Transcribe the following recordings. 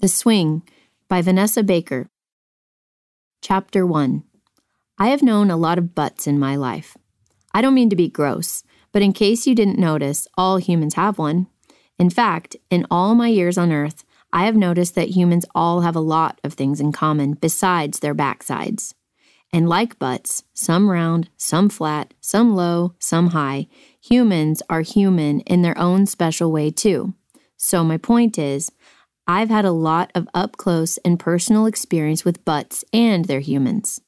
The Swing by Vanessa Baker. Chapter 1 I have known a lot of butts in my life. I don't mean to be gross, but in case you didn't notice, all humans have one. In fact, in all my years on Earth, I have noticed that humans all have a lot of things in common besides their backsides. And like butts, some round, some flat, some low, some high, humans are human in their own special way too. So my point is, I've had a lot of up close and personal experience with butts and their humans.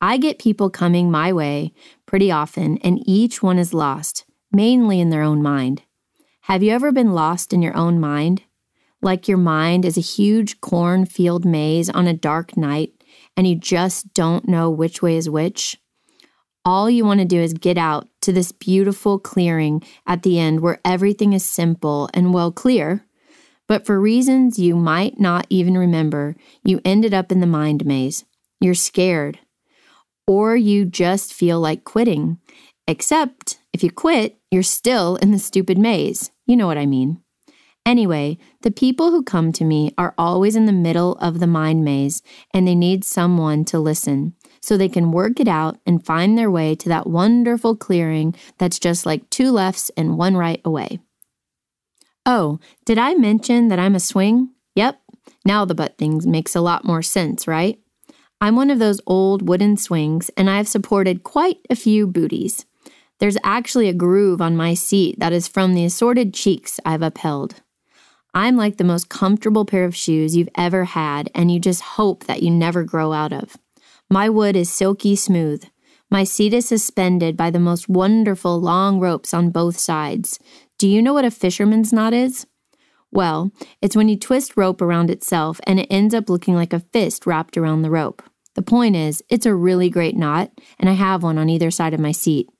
I get people coming my way pretty often, and each one is lost, mainly in their own mind. Have you ever been lost in your own mind? Like your mind is a huge cornfield maze on a dark night, and you just don't know which way is which? All you want to do is get out to this beautiful clearing at the end where everything is simple and well clear but for reasons you might not even remember, you ended up in the mind maze. You're scared, or you just feel like quitting. Except if you quit, you're still in the stupid maze. You know what I mean. Anyway, the people who come to me are always in the middle of the mind maze and they need someone to listen so they can work it out and find their way to that wonderful clearing that's just like two lefts and one right away. Oh, did I mention that I'm a swing? Yep, now the butt thing makes a lot more sense, right? I'm one of those old wooden swings, and I've supported quite a few booties. There's actually a groove on my seat that is from the assorted cheeks I've upheld. I'm like the most comfortable pair of shoes you've ever had, and you just hope that you never grow out of. My wood is silky smooth. My seat is suspended by the most wonderful long ropes on both sides, do you know what a fisherman's knot is? Well, it's when you twist rope around itself and it ends up looking like a fist wrapped around the rope. The point is, it's a really great knot, and I have one on either side of my seat.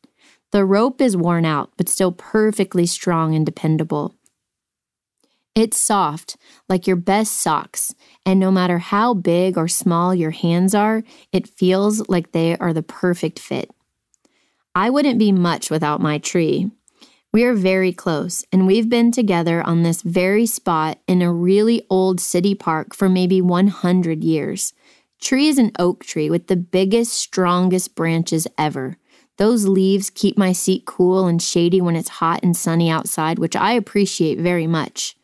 The rope is worn out, but still perfectly strong and dependable. It's soft, like your best socks, and no matter how big or small your hands are, it feels like they are the perfect fit. I wouldn't be much without my tree, we are very close, and we've been together on this very spot in a really old city park for maybe 100 years. Tree is an oak tree with the biggest, strongest branches ever. Those leaves keep my seat cool and shady when it's hot and sunny outside, which I appreciate very much.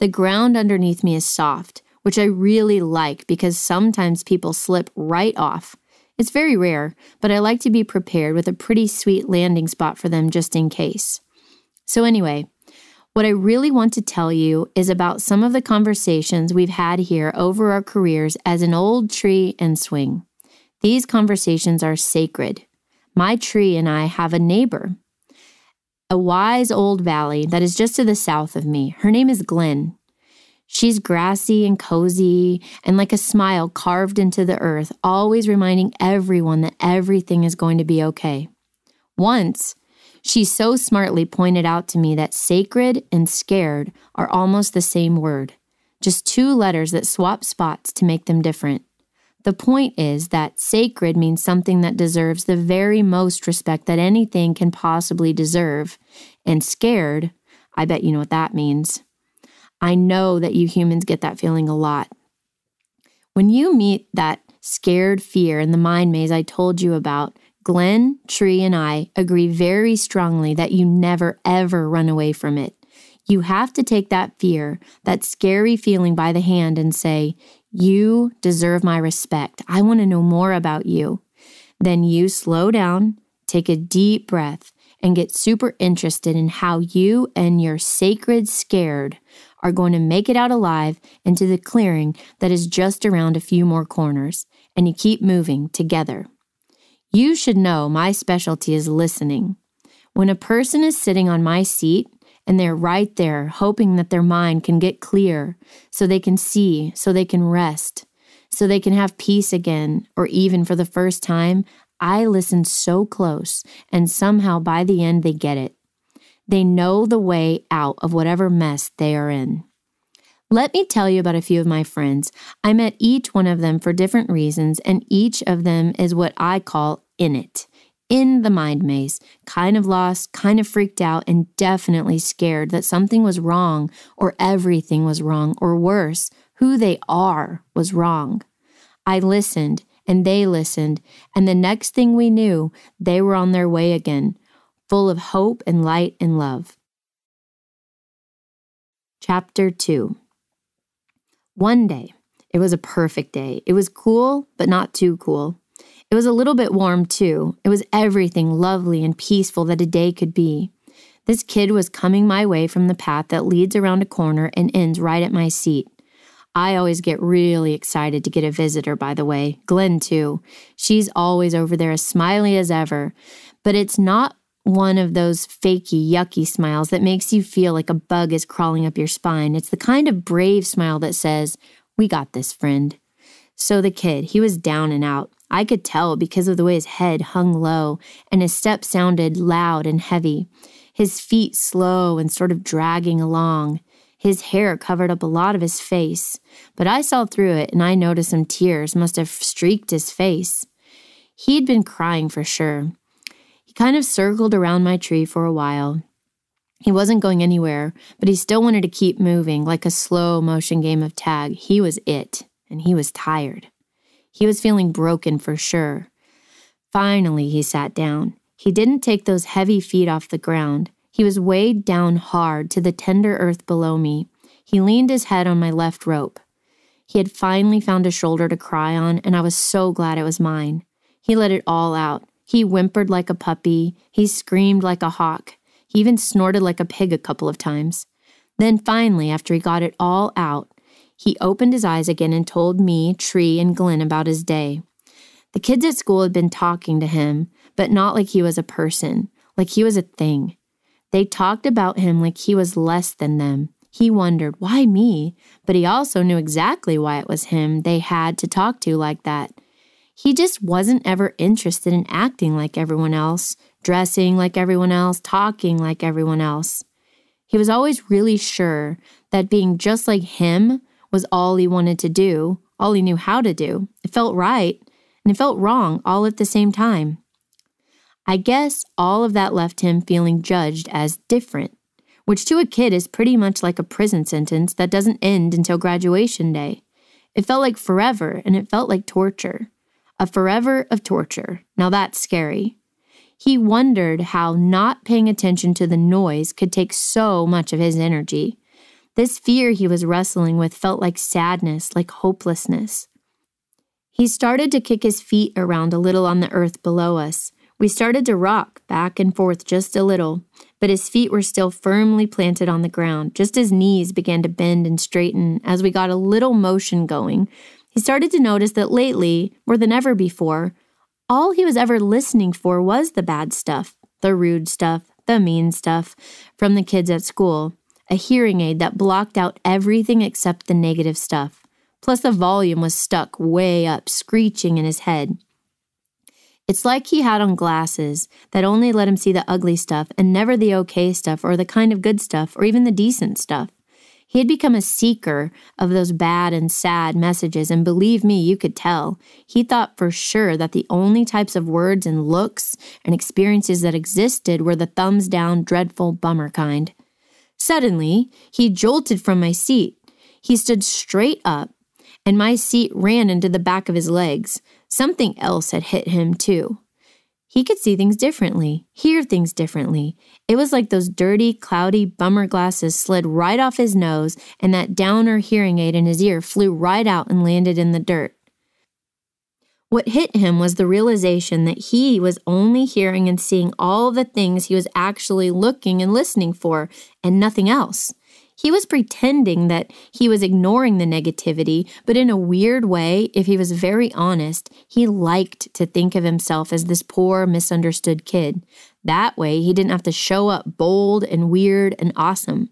The ground underneath me is soft, which I really like because sometimes people slip right off. It's very rare, but I like to be prepared with a pretty sweet landing spot for them just in case. So, anyway, what I really want to tell you is about some of the conversations we've had here over our careers as an old tree and swing. These conversations are sacred. My tree and I have a neighbor, a wise old valley that is just to the south of me. Her name is Glen. She's grassy and cozy and like a smile carved into the earth, always reminding everyone that everything is going to be okay. Once, she so smartly pointed out to me that sacred and scared are almost the same word, just two letters that swap spots to make them different. The point is that sacred means something that deserves the very most respect that anything can possibly deserve, and scared, I bet you know what that means. I know that you humans get that feeling a lot. When you meet that scared fear in the mind maze I told you about, Glenn, Tree, and I agree very strongly that you never ever run away from it. You have to take that fear, that scary feeling by the hand and say, You deserve my respect. I want to know more about you. Then you slow down, take a deep breath, and get super interested in how you and your sacred scared are going to make it out alive into the clearing that is just around a few more corners. And you keep moving together. You should know my specialty is listening. When a person is sitting on my seat and they're right there, hoping that their mind can get clear so they can see, so they can rest, so they can have peace again, or even for the first time, I listen so close, and somehow by the end they get it. They know the way out of whatever mess they are in. Let me tell you about a few of my friends. I met each one of them for different reasons, and each of them is what I call in it, in the mind maze, kind of lost, kind of freaked out, and definitely scared that something was wrong or everything was wrong, or worse, who they are was wrong. I listened and they listened, and the next thing we knew, they were on their way again, full of hope and light and love. Chapter 2 One day, it was a perfect day. It was cool, but not too cool. It was a little bit warm, too. It was everything lovely and peaceful that a day could be. This kid was coming my way from the path that leads around a corner and ends right at my seat. I always get really excited to get a visitor, by the way. Glenn, too. She's always over there as smiley as ever. But it's not one of those fakey, yucky smiles that makes you feel like a bug is crawling up your spine. It's the kind of brave smile that says, We got this, friend. So the kid, he was down and out. I could tell because of the way his head hung low and his step sounded loud and heavy, his feet slow and sort of dragging along. His hair covered up a lot of his face, but I saw through it and I noticed some tears must have streaked his face. He'd been crying for sure. He kind of circled around my tree for a while. He wasn't going anywhere, but he still wanted to keep moving like a slow motion game of tag. He was it, and he was tired. He was feeling broken for sure. Finally, he sat down. He didn't take those heavy feet off the ground. He was weighed down hard to the tender earth below me. He leaned his head on my left rope. He had finally found a shoulder to cry on, and I was so glad it was mine. He let it all out. He whimpered like a puppy. He screamed like a hawk. He even snorted like a pig a couple of times. Then finally, after he got it all out, he opened his eyes again and told me, Tree, and Glenn about his day. The kids at school had been talking to him, but not like he was a person, like he was a thing. They talked about him like he was less than them. He wondered, why me? But he also knew exactly why it was him they had to talk to like that. He just wasn't ever interested in acting like everyone else, dressing like everyone else, talking like everyone else. He was always really sure that being just like him was all he wanted to do, all he knew how to do. It felt right and it felt wrong all at the same time. I guess all of that left him feeling judged as different, which to a kid is pretty much like a prison sentence that doesn't end until graduation day. It felt like forever and it felt like torture. A forever of torture. Now that's scary. He wondered how not paying attention to the noise could take so much of his energy. This fear he was wrestling with felt like sadness, like hopelessness. He started to kick his feet around a little on the earth below us. We started to rock back and forth just a little, but his feet were still firmly planted on the ground. Just his knees began to bend and straighten as we got a little motion going. He started to notice that lately, more than ever before, all he was ever listening for was the bad stuff, the rude stuff, the mean stuff from the kids at school a hearing aid that blocked out everything except the negative stuff. Plus, the volume was stuck way up, screeching in his head. It's like he had on glasses that only let him see the ugly stuff and never the okay stuff or the kind of good stuff or even the decent stuff. He had become a seeker of those bad and sad messages, and believe me, you could tell. He thought for sure that the only types of words and looks and experiences that existed were the thumbs down, dreadful bummer kind. Suddenly, he jolted from my seat. He stood straight up, and my seat ran into the back of his legs. Something else had hit him, too. He could see things differently, hear things differently. It was like those dirty, cloudy bummer glasses slid right off his nose, and that downer hearing aid in his ear flew right out and landed in the dirt. What hit him was the realization that he was only hearing and seeing all the things he was actually looking and listening for and nothing else. He was pretending that he was ignoring the negativity, but in a weird way, if he was very honest, he liked to think of himself as this poor, misunderstood kid. That way, he didn't have to show up bold and weird and awesome.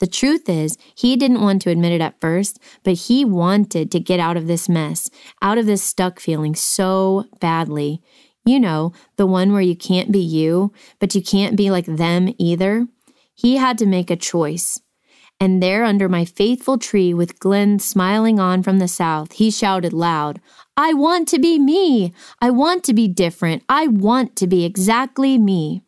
The truth is, he didn't want to admit it at first, but he wanted to get out of this mess, out of this stuck feeling so badly. You know, the one where you can't be you, but you can't be like them either. He had to make a choice. And there, under my faithful tree, with Glenn smiling on from the south, he shouted loud, I want to be me. I want to be different. I want to be exactly me.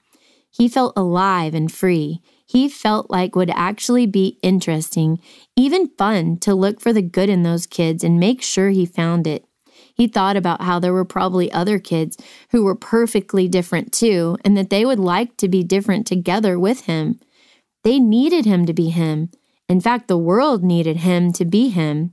He felt alive and free he felt like would actually be interesting, even fun, to look for the good in those kids and make sure he found it. He thought about how there were probably other kids who were perfectly different too, and that they would like to be different together with him. They needed him to be him. In fact, the world needed him to be him.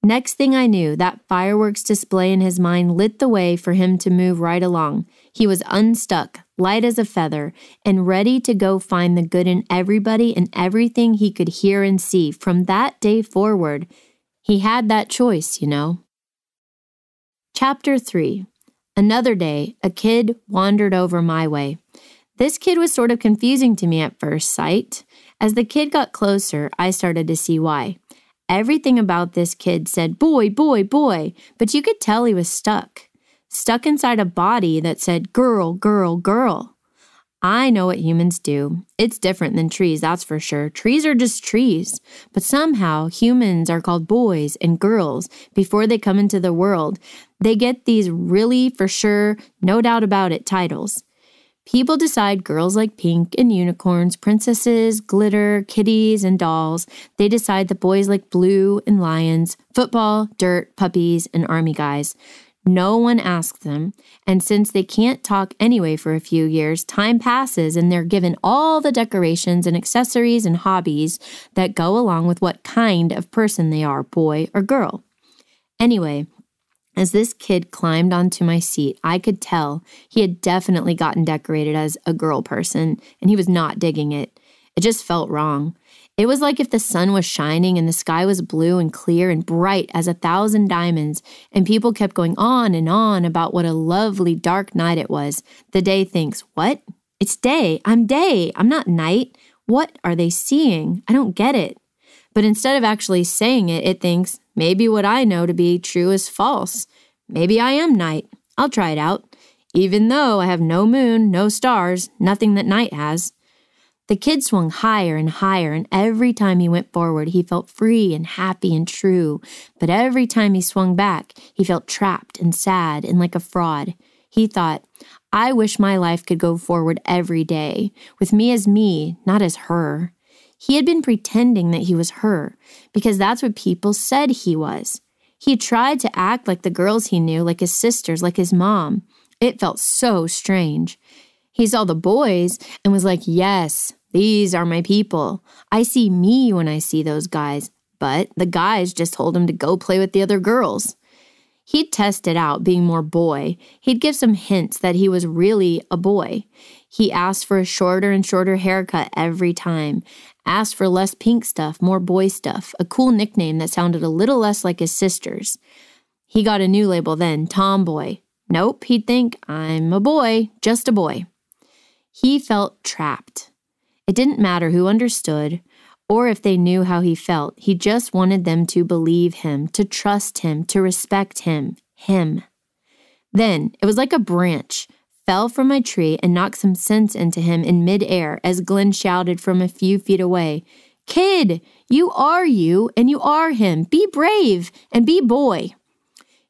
Next thing I knew, that fireworks display in his mind lit the way for him to move right along. He was unstuck, light as a feather, and ready to go find the good in everybody and everything he could hear and see. From that day forward, he had that choice, you know. Chapter 3 Another day, a kid wandered over my way. This kid was sort of confusing to me at first sight. As the kid got closer, I started to see why. Everything about this kid said, boy, boy, boy, but you could tell he was stuck stuck inside a body that said, girl, girl, girl. I know what humans do. It's different than trees, that's for sure. Trees are just trees. But somehow, humans are called boys and girls before they come into the world. They get these really for sure, no doubt about it titles. People decide girls like pink and unicorns, princesses, glitter, kitties, and dolls. They decide the boys like blue and lions, football, dirt, puppies, and army guys. No one asks them, and since they can't talk anyway for a few years, time passes and they're given all the decorations and accessories and hobbies that go along with what kind of person they are, boy or girl. Anyway, as this kid climbed onto my seat, I could tell he had definitely gotten decorated as a girl person, and he was not digging it. It just felt wrong. It was like if the sun was shining and the sky was blue and clear and bright as a thousand diamonds, and people kept going on and on about what a lovely dark night it was. The day thinks, What? It's day. I'm day. I'm not night. What are they seeing? I don't get it. But instead of actually saying it, it thinks, Maybe what I know to be true is false. Maybe I am night. I'll try it out. Even though I have no moon, no stars, nothing that night has. The kid swung higher and higher, and every time he went forward, he felt free and happy and true. But every time he swung back, he felt trapped and sad and like a fraud. He thought, I wish my life could go forward every day, with me as me, not as her. He had been pretending that he was her, because that's what people said he was. He tried to act like the girls he knew, like his sisters, like his mom. It felt so strange. He saw the boys and was like, Yes, these are my people. I see me when I see those guys, but the guys just told him to go play with the other girls. He'd test it out being more boy. He'd give some hints that he was really a boy. He asked for a shorter and shorter haircut every time, asked for less pink stuff, more boy stuff, a cool nickname that sounded a little less like his sister's. He got a new label then, Tomboy. Nope, he'd think, I'm a boy, just a boy. He felt trapped. It didn't matter who understood or if they knew how he felt. He just wanted them to believe him, to trust him, to respect him, him. Then it was like a branch fell from my tree and knocked some sense into him in midair as Glenn shouted from a few feet away, Kid, you are you and you are him. Be brave and be boy.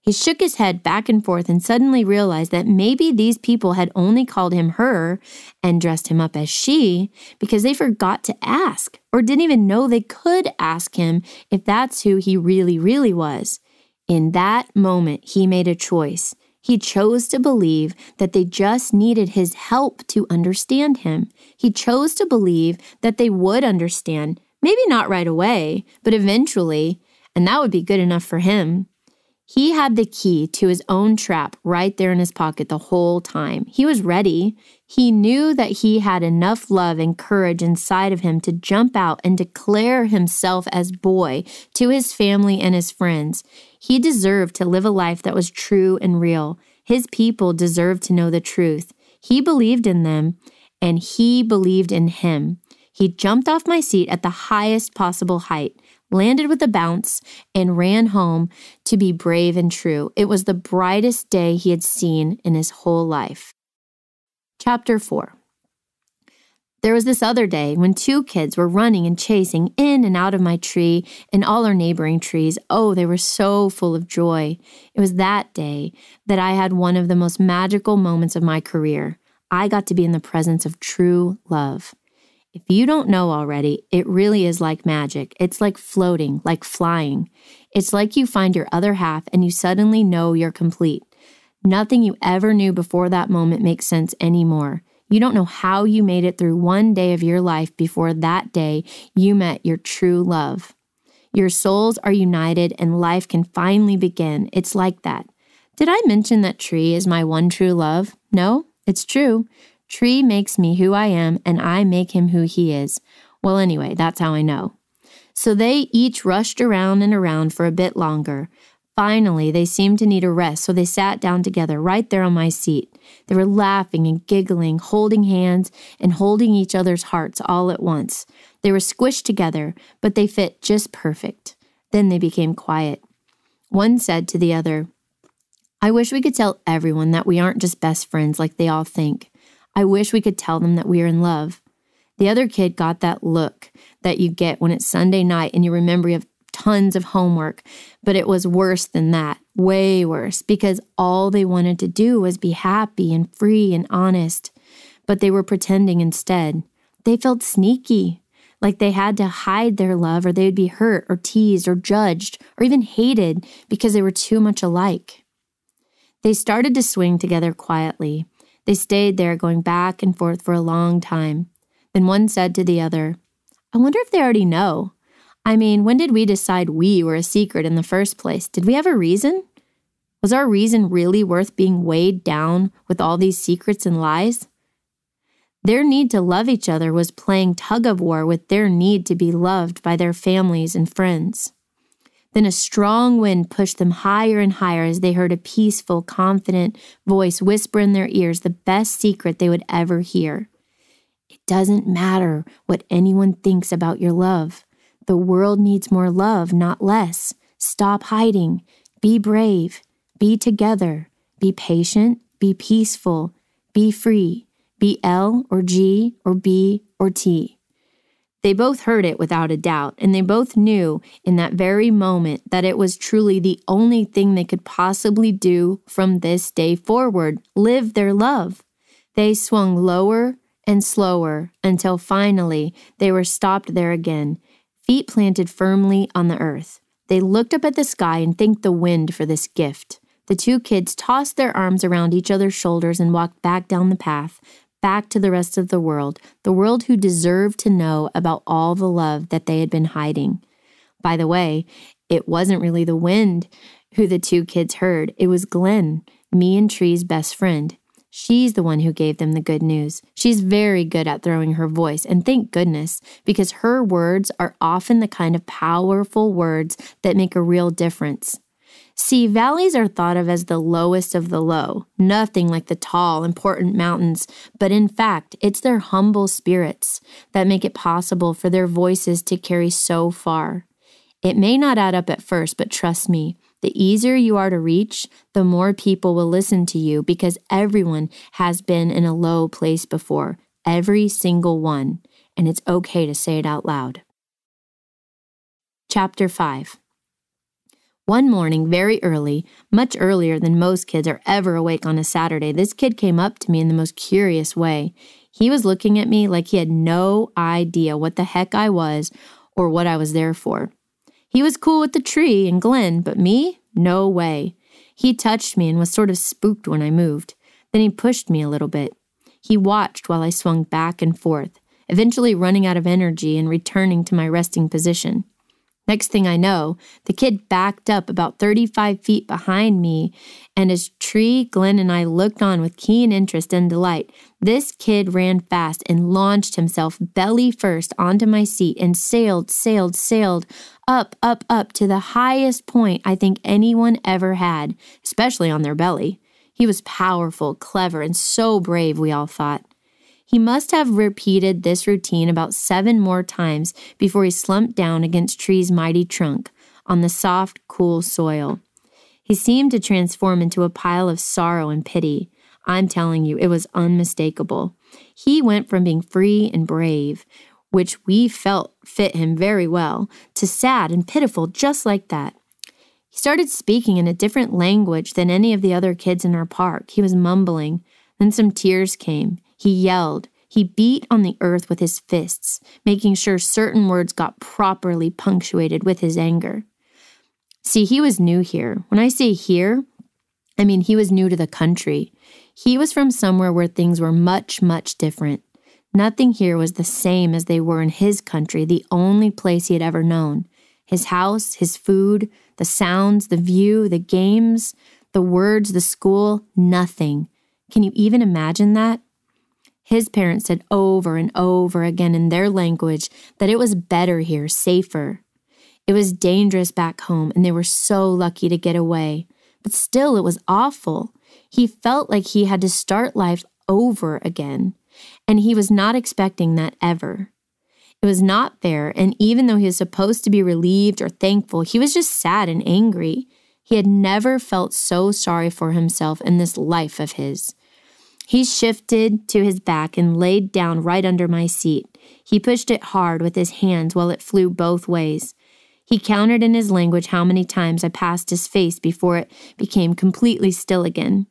He shook his head back and forth and suddenly realized that maybe these people had only called him her and dressed him up as she because they forgot to ask or didn't even know they could ask him if that's who he really, really was. In that moment, he made a choice. He chose to believe that they just needed his help to understand him. He chose to believe that they would understand, maybe not right away, but eventually, and that would be good enough for him. He had the key to his own trap right there in his pocket the whole time. He was ready. He knew that he had enough love and courage inside of him to jump out and declare himself as boy to his family and his friends. He deserved to live a life that was true and real. His people deserved to know the truth. He believed in them, and he believed in him. He jumped off my seat at the highest possible height landed with a bounce, and ran home to be brave and true. It was the brightest day he had seen in his whole life. Chapter 4 There was this other day when two kids were running and chasing in and out of my tree and all our neighboring trees. Oh, they were so full of joy. It was that day that I had one of the most magical moments of my career. I got to be in the presence of true love. If you don't know already, it really is like magic. It's like floating, like flying. It's like you find your other half and you suddenly know you're complete. Nothing you ever knew before that moment makes sense anymore. You don't know how you made it through one day of your life before that day you met your true love. Your souls are united and life can finally begin. It's like that. Did I mention that tree is my one true love? No, it's true. Tree makes me who I am, and I make him who he is. Well, anyway, that's how I know. So they each rushed around and around for a bit longer. Finally, they seemed to need a rest, so they sat down together right there on my seat. They were laughing and giggling, holding hands, and holding each other's hearts all at once. They were squished together, but they fit just perfect. Then they became quiet. One said to the other, I wish we could tell everyone that we aren't just best friends like they all think. I wish we could tell them that we are in love. The other kid got that look that you get when it's Sunday night and you remember you have tons of homework, but it was worse than that, way worse, because all they wanted to do was be happy and free and honest, but they were pretending instead. They felt sneaky, like they had to hide their love or they would be hurt or teased or judged or even hated because they were too much alike. They started to swing together quietly, they stayed there, going back and forth for a long time. Then one said to the other, I wonder if they already know. I mean, when did we decide we were a secret in the first place? Did we have a reason? Was our reason really worth being weighed down with all these secrets and lies? Their need to love each other was playing tug of war with their need to be loved by their families and friends. Then a strong wind pushed them higher and higher as they heard a peaceful, confident voice whisper in their ears the best secret they would ever hear. It doesn't matter what anyone thinks about your love. The world needs more love, not less. Stop hiding. Be brave. Be together. Be patient. Be peaceful. Be free. Be L or G or B or T. They both heard it without a doubt, and they both knew in that very moment that it was truly the only thing they could possibly do from this day forward live their love. They swung lower and slower until finally they were stopped there again, feet planted firmly on the earth. They looked up at the sky and thanked the wind for this gift. The two kids tossed their arms around each other's shoulders and walked back down the path, back to the rest of the world, the world who deserved to know about all the love that they had been hiding. By the way, it wasn't really the wind who the two kids heard, it was Glenn, me and Tree's best friend. She's the one who gave them the good news. She's very good at throwing her voice, and thank goodness, because her words are often the kind of powerful words that make a real difference. See, valleys are thought of as the lowest of the low, nothing like the tall, important mountains, but in fact, it's their humble spirits that make it possible for their voices to carry so far. It may not add up at first, but trust me, the easier you are to reach, the more people will listen to you because everyone has been in a low place before, every single one, and it's okay to say it out loud. Chapter 5 one morning, very early, much earlier than most kids are ever awake on a Saturday, this kid came up to me in the most curious way. He was looking at me like he had no idea what the heck I was or what I was there for. He was cool with the tree and Glenn, but me? No way. He touched me and was sort of spooked when I moved. Then he pushed me a little bit. He watched while I swung back and forth, eventually running out of energy and returning to my resting position. Next thing I know, the kid backed up about 35 feet behind me, and as Tree, Glenn, and I looked on with keen interest and delight, this kid ran fast and launched himself belly first onto my seat and sailed, sailed, sailed up, up, up to the highest point I think anyone ever had, especially on their belly. He was powerful, clever, and so brave, we all thought. He must have repeated this routine about seven more times before he slumped down against Tree's mighty trunk on the soft, cool soil. He seemed to transform into a pile of sorrow and pity. I'm telling you, it was unmistakable. He went from being free and brave, which we felt fit him very well, to sad and pitiful just like that. He started speaking in a different language than any of the other kids in our park. He was mumbling. Then some tears came. He yelled. He beat on the earth with his fists, making sure certain words got properly punctuated with his anger. See, he was new here. When I say here, I mean he was new to the country. He was from somewhere where things were much, much different. Nothing here was the same as they were in his country, the only place he had ever known. His house, his food, the sounds, the view, the games, the words, the school, nothing. Can you even imagine that? His parents said over and over again in their language that it was better here, safer. It was dangerous back home, and they were so lucky to get away. But still, it was awful. He felt like he had to start life over again, and he was not expecting that ever. It was not fair, and even though he was supposed to be relieved or thankful, he was just sad and angry. He had never felt so sorry for himself in this life of his. He shifted to his back and laid down right under my seat. He pushed it hard with his hands while it flew both ways. He counted in his language how many times I passed his face before it became completely still again.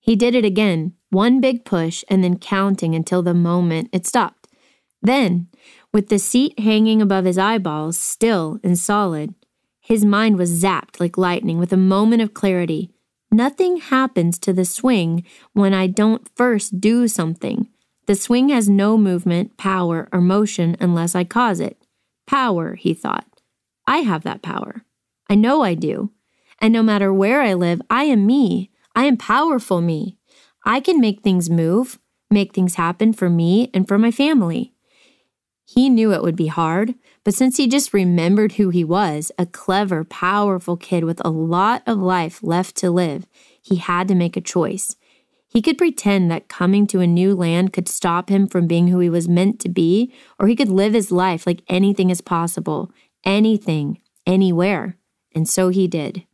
He did it again, one big push, and then counting until the moment it stopped. Then, with the seat hanging above his eyeballs, still and solid, his mind was zapped like lightning with a moment of clarity. Nothing happens to the swing when I don't first do something. The swing has no movement, power, or motion unless I cause it. Power, he thought. I have that power. I know I do. And no matter where I live, I am me. I am powerful me. I can make things move, make things happen for me and for my family. He knew it would be hard, but since he just remembered who he was, a clever, powerful kid with a lot of life left to live, he had to make a choice. He could pretend that coming to a new land could stop him from being who he was meant to be, or he could live his life like anything is possible, anything, anywhere. And so he did.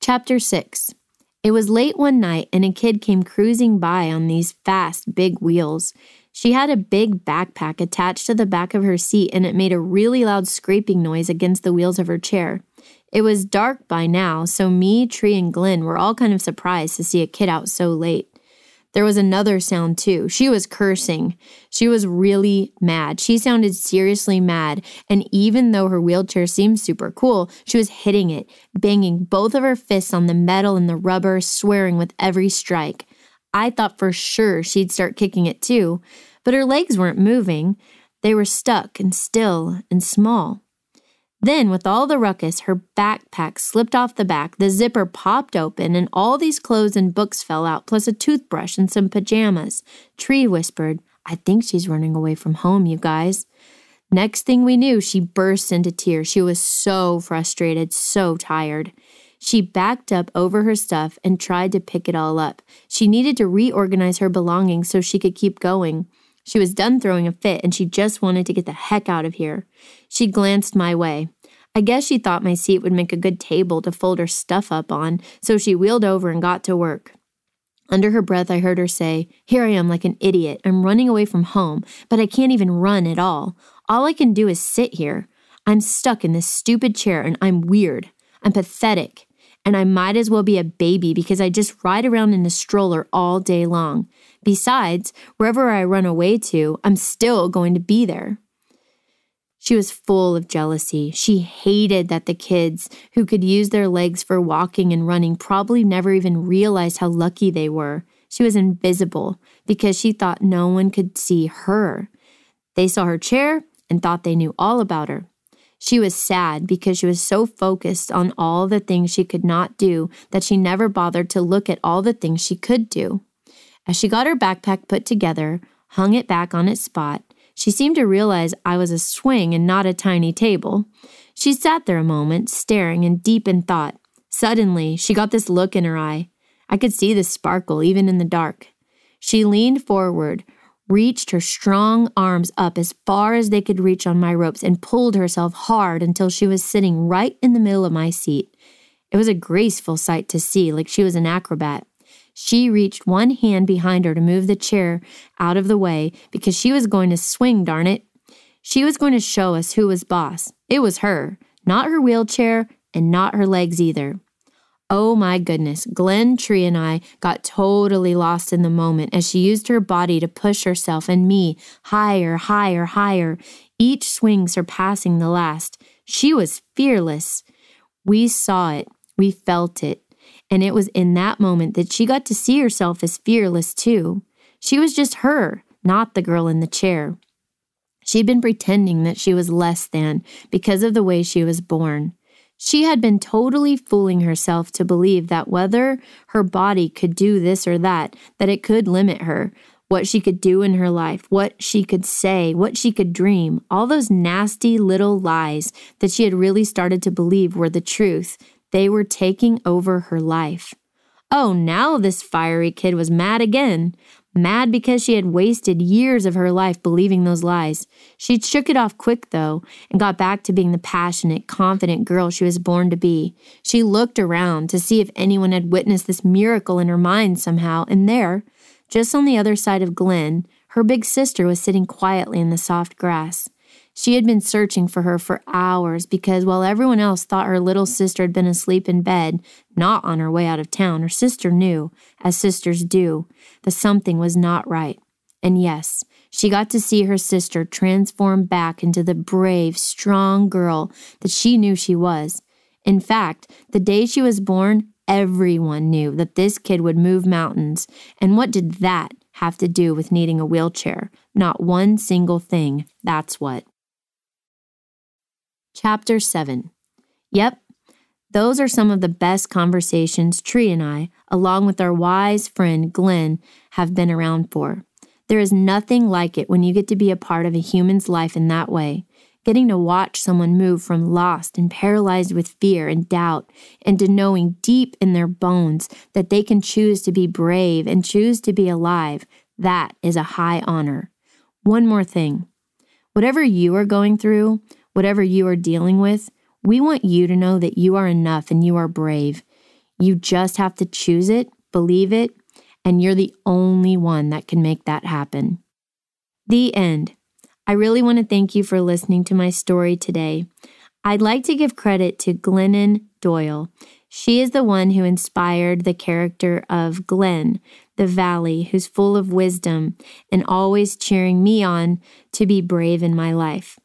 Chapter 6 It was late one night, and a kid came cruising by on these fast, big wheels. She had a big backpack attached to the back of her seat, and it made a really loud scraping noise against the wheels of her chair. It was dark by now, so me, Tree, and Glenn were all kind of surprised to see a kid out so late. There was another sound too. She was cursing. She was really mad. She sounded seriously mad. And even though her wheelchair seemed super cool, she was hitting it, banging both of her fists on the metal and the rubber, swearing with every strike. I thought for sure she'd start kicking it too, but her legs weren't moving. They were stuck and still and small. Then, with all the ruckus, her backpack slipped off the back, the zipper popped open, and all these clothes and books fell out, plus a toothbrush and some pajamas. Tree whispered, I think she's running away from home, you guys. Next thing we knew, she burst into tears. She was so frustrated, so tired. She backed up over her stuff and tried to pick it all up. She needed to reorganize her belongings so she could keep going. She was done throwing a fit and she just wanted to get the heck out of here. She glanced my way. I guess she thought my seat would make a good table to fold her stuff up on, so she wheeled over and got to work. Under her breath, I heard her say, Here I am like an idiot. I'm running away from home, but I can't even run at all. All I can do is sit here. I'm stuck in this stupid chair and I'm weird. I'm pathetic and I might as well be a baby because I just ride around in a stroller all day long. Besides, wherever I run away to, I'm still going to be there. She was full of jealousy. She hated that the kids who could use their legs for walking and running probably never even realized how lucky they were. She was invisible because she thought no one could see her. They saw her chair and thought they knew all about her. She was sad because she was so focused on all the things she could not do that she never bothered to look at all the things she could do. As she got her backpack put together, hung it back on its spot, she seemed to realize I was a swing and not a tiny table. She sat there a moment, staring and deep in thought. Suddenly, she got this look in her eye. I could see the sparkle even in the dark. She leaned forward, reached her strong arms up as far as they could reach on my ropes and pulled herself hard until she was sitting right in the middle of my seat. It was a graceful sight to see, like she was an acrobat. She reached one hand behind her to move the chair out of the way because she was going to swing, darn it. She was going to show us who was boss. It was her, not her wheelchair, and not her legs either. Oh my goodness, Glen Tree and I got totally lost in the moment as she used her body to push herself and me higher, higher, higher, each swing surpassing the last. She was fearless. We saw it, we felt it, and it was in that moment that she got to see herself as fearless too. She was just her, not the girl in the chair. She'd been pretending that she was less than because of the way she was born. She had been totally fooling herself to believe that whether her body could do this or that, that it could limit her, what she could do in her life, what she could say, what she could dream, all those nasty little lies that she had really started to believe were the truth, they were taking over her life. Oh, now this fiery kid was mad again. Mad because she had wasted years of her life believing those lies. She shook it off quick, though, and got back to being the passionate, confident girl she was born to be. She looked around to see if anyone had witnessed this miracle in her mind somehow, and there, just on the other side of Glen, her big sister was sitting quietly in the soft grass. She had been searching for her for hours because while everyone else thought her little sister had been asleep in bed, not on her way out of town, her sister knew, as sisters do, that something was not right. And yes, she got to see her sister transform back into the brave, strong girl that she knew she was. In fact, the day she was born, everyone knew that this kid would move mountains. And what did that have to do with needing a wheelchair? Not one single thing. That's what. Chapter 7. Yep, those are some of the best conversations Tree and I, along with our wise friend Glenn, have been around for. There is nothing like it when you get to be a part of a human's life in that way. Getting to watch someone move from lost and paralyzed with fear and doubt into knowing deep in their bones that they can choose to be brave and choose to be alive, that is a high honor. One more thing whatever you are going through, whatever you are dealing with, we want you to know that you are enough and you are brave. You just have to choose it, believe it, and you're the only one that can make that happen. The end. I really want to thank you for listening to my story today. I'd like to give credit to Glennon Doyle. She is the one who inspired the character of Glen, the valley, who's full of wisdom and always cheering me on to be brave in my life.